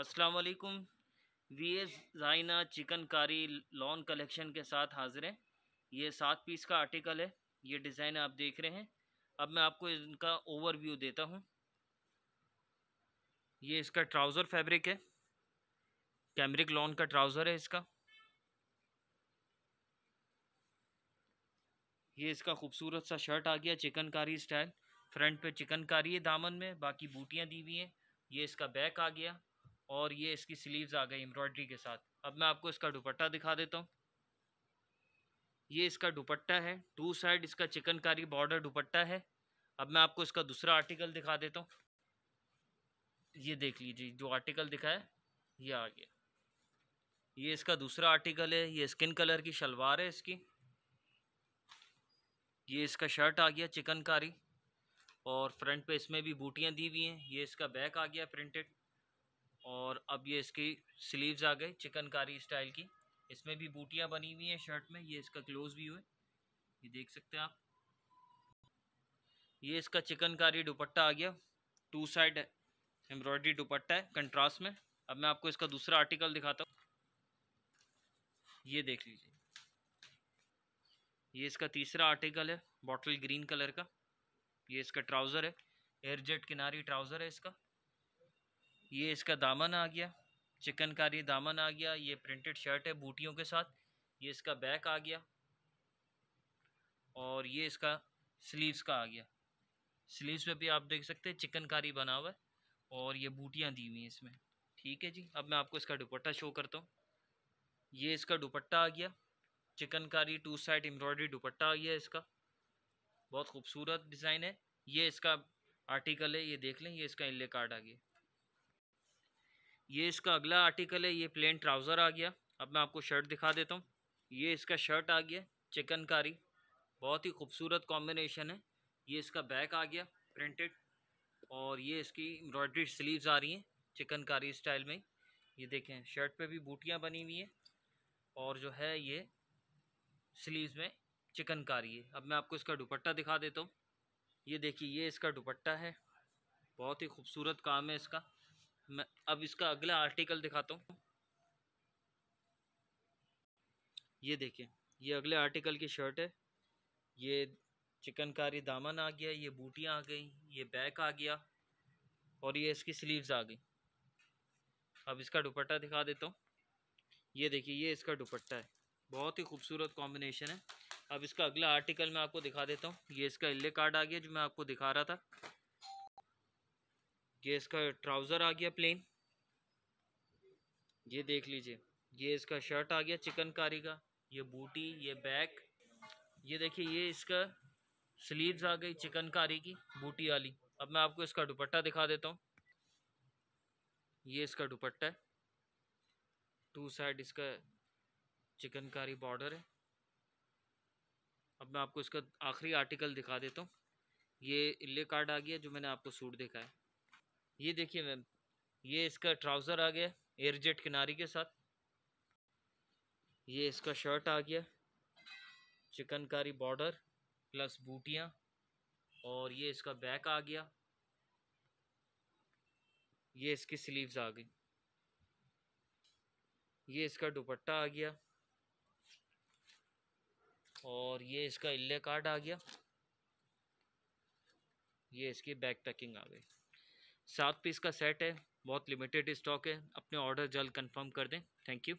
असलकुम V S जाइना chikankari lawn collection के साथ हाज़िर हैं ये सात पीस का आर्टिकल है ये डिज़ाइन आप देख रहे हैं अब मैं आपको इनका ओवरव्यू देता हूँ ये इसका ट्राउज़र फैब्रिक है कैमरिक लॉन का ट्राउज़र है इसका ये इसका खूबसूरत सा शर्ट आ गया चिकनकारी स्टाइल फ्रंट पे चिकनकारी है दामन में बाकी बूटियाँ दी हुई हैं ये इसका बैक आ गया और ये इसकी स्लीव्स आ गई एम्ब्रॉयडरी के साथ अब मैं आपको इसका दुपट्टा दिखा देता हूँ ये इसका दुपट्टा है टू साइड इसका चिकनकारी बॉर्डर दुपट्टा है अब मैं आपको इसका दूसरा आर्टिकल दिखा देता हूँ ये देख लीजिए जो आर्टिकल दिखाया ये आ गया ये इसका दूसरा आर्टिकल है ये स्किन कलर की शलवार है इसकी ये इसका शर्ट आ गया चिकनकारी और फ्रंट पे इसमें भी बूटियाँ दी हुई हैं ये इसका बैक आ गया प्रिंटेड और अब ये इसकी स्लीव्स आ गए चिकनकारी स्टाइल की इसमें भी बूटियाँ बनी हुई हैं शर्ट में ये इसका क्लोज भी हुए ये देख सकते हैं आप ये इसका चिकनकारी दुपट्टा आ गया टू साइड एम्ब्रॉयडरी दुपट्टा है कंट्रास्ट में अब मैं आपको इसका दूसरा आर्टिकल दिखाता हूँ ये देख लीजिए ये इसका तीसरा आर्टिकल है बॉटल ग्रीन कलर का ये इसका ट्राउज़र है एयरजेट किनारी ट्राउज़र है इसका ये इसका दामन आ गया चिकनकारी दामन आ गया ये प्रिंटेड शर्ट है बूटियों के साथ ये इसका बैक आ गया और ये इसका स्लीव्स का आ गया स्लीव्स पे भी आप देख सकते हैं चिकनकारी बना हुआ है और ये बूटियाँ दी हुई हैं इसमें ठीक है जी अब मैं आपको इसका दुपट्टा शो करता हूँ ये इसका दुपट्टा आ गया चिकनकारी टू साइड एम्ब्रॉयडरी दुपट्टा आ गया इसका बहुत खूबसूरत डिज़ाइन है ये इसका आर्टिकल है ये देख लें ये इसका इले कार्ड आ गया ये इसका अगला आर्टिकल है ये प्लेन ट्राउज़र आ गया अब मैं आपको शर्ट दिखा देता हूँ ये इसका शर्ट आ गया चिकनकारी बहुत ही खूबसूरत कॉम्बिनेशन है ये इसका बैक आ गया प्रिंटेड और ये इसकी एम्ब्रॉयड्री स्लीव्स आ रही हैं चिकनकारी स्टाइल में ये देखें शर्ट पे भी बूटियाँ बनी हुई हैं और जो है ये स्लीव्स में चिकनकारी है अब मैं आपको इसका दुपट्टा दिखा देता हूँ ये देखिए ये इसका दुपट्टा है बहुत ही खूबसूरत काम है इसका मैं अब इसका अगला आर्टिकल दिखाता हूँ ये देखिए ये अगले आर्टिकल की शर्ट है ये चिकनकारी दामन आ गया ये बूटियाँ आ गई ये बैक आ गया और ये इसकी स्लीव्स आ गई अब इसका दुपट्टा दिखा देता हूँ ये देखिए ये इसका दुपट्टा है बहुत ही खूबसूरत कॉम्बिनेशन है अब इसका अगला आर्टिकल मैं आपको दिखा देता हूँ ये इसका इल्ले कार्ड आ गया जो मैं आपको दिखा रहा था ये इसका ट्राउज़र आ गया प्लेन ये देख लीजिए ये इसका शर्ट आ गया चिकनकारी का ये बूटी ये बैक ये देखिए ये इसका स्लीव्स आ गई चिकनकारी की बूटी वाली अब मैं आपको इसका दुपट्टा दिखा देता हूँ ये इसका दुपट्टा है टू साइड इसका चिकनकारी बॉर्डर है अब मैं आपको इसका आखिरी आर्टिकल दिखा देता हूँ ये इले कार्ड आ गया जो मैंने आपको सूट दिखाया ये देखिए मैम ये इसका ट्राउज़र आ गया एयरजेट किनारी के साथ ये इसका शर्ट आ गया चिकनकारी बॉर्डर प्लस बूटियाँ और ये इसका बैक आ गया ये इसकी स्लीव्स आ गई ये इसका दुपट्टा आ गया और ये इसका इल्ले कार्ड आ गया ये इसकी बैक पैकिंग आ गई सात पीस का सेट है बहुत लिमिटेड स्टॉक है अपने ऑर्डर जल्द कंफर्म कर दें थैंक यू